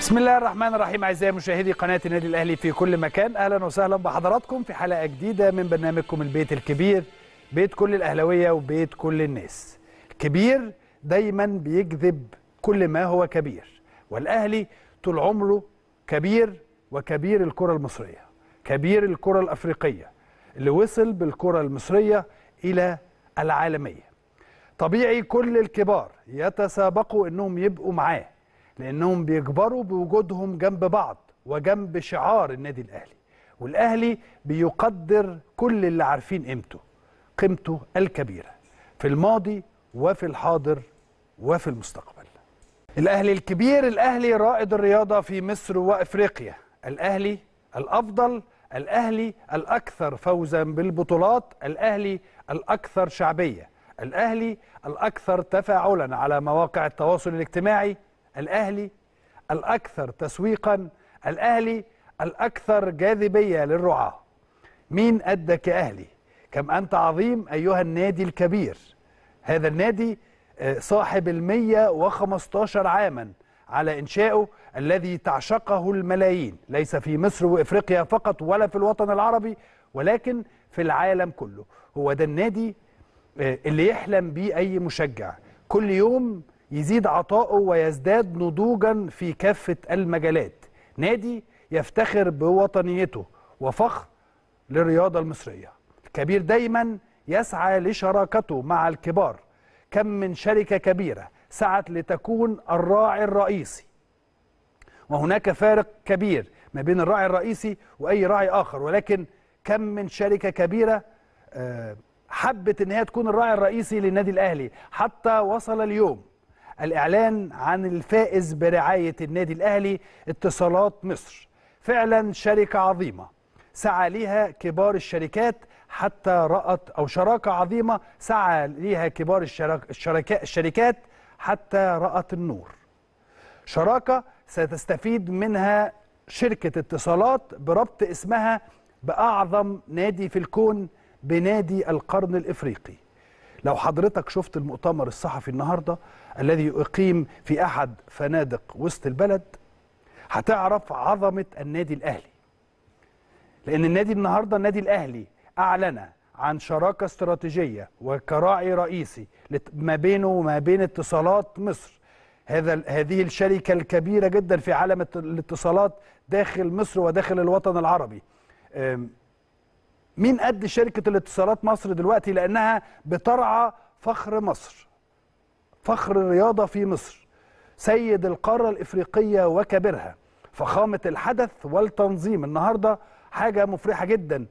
بسم الله الرحمن الرحيم اعزائي مشاهدي قناه النادي الاهلي في كل مكان اهلا وسهلا بحضراتكم في حلقه جديده من برنامجكم البيت الكبير بيت كل الاهلاويه وبيت كل الناس الكبير دايما بيجذب كل ما هو كبير والاهلي طول عمره كبير وكبير الكره المصريه كبير الكره الافريقيه اللي وصل بالكره المصريه الى العالميه طبيعي كل الكبار يتسابقوا انهم يبقوا معاه لانهم بيكبروا بوجودهم جنب بعض وجنب شعار النادي الاهلي والاهلي بيقدر كل اللي عارفين قيمته قيمته الكبيره في الماضي وفي الحاضر وفي المستقبل الاهلي الكبير الاهلي رائد الرياضه في مصر وافريقيا الاهلي الافضل الاهلي الاكثر فوزا بالبطولات الاهلي الاكثر شعبيه الاهلي الاكثر تفاعلا على مواقع التواصل الاجتماعي الأهلي الأكثر تسويقا الأهلي الأكثر جاذبية للرعاة مين أدى كأهلي كم أنت عظيم أيها النادي الكبير هذا النادي آه، صاحب المية وخمستاشر عاما على إنشائه الذي تعشقه الملايين ليس في مصر وإفريقيا فقط ولا في الوطن العربي ولكن في العالم كله هو ده النادي آه، اللي يحلم بيه أي مشجع كل يوم يزيد عطاؤه ويزداد نضوجا في كافة المجالات نادي يفتخر بوطنيته وفخر للرياضة المصرية الكبير دايما يسعى لشراكته مع الكبار كم من شركة كبيرة سعت لتكون الراعي الرئيسي وهناك فارق كبير ما بين الراعي الرئيسي وأي راعي آخر ولكن كم من شركة كبيرة آه، حبت ان هي تكون الراعي الرئيسي للنادي الاهلي حتى وصل اليوم الإعلان عن الفائز برعاية النادي الأهلي اتصالات مصر فعلا شركة عظيمة سعى ليها كبار الشركات حتى رأت أو شراكة عظيمة سعى ليها كبار الشركاء الشركات حتى رأت النور شراكة ستستفيد منها شركة اتصالات بربط اسمها بأعظم نادي في الكون بنادي القرن الإفريقي لو حضرتك شفت المؤتمر الصحفي النهارده الذي يقيم في أحد فنادق وسط البلد هتعرف عظمة النادي الأهلي لأن النادي النهارده النادي الأهلي أعلن عن شراكة استراتيجية وكراعي رئيسي ما بينه وما بين اتصالات مصر هذا هذه الشركة الكبيرة جدا في عالم الاتصالات داخل مصر وداخل الوطن العربي مين قد شركه الاتصالات مصر دلوقتي لانها بترعى فخر مصر فخر الرياضه في مصر سيد القاره الافريقيه وكبرها فخامه الحدث والتنظيم النهارده حاجه مفرحه جدا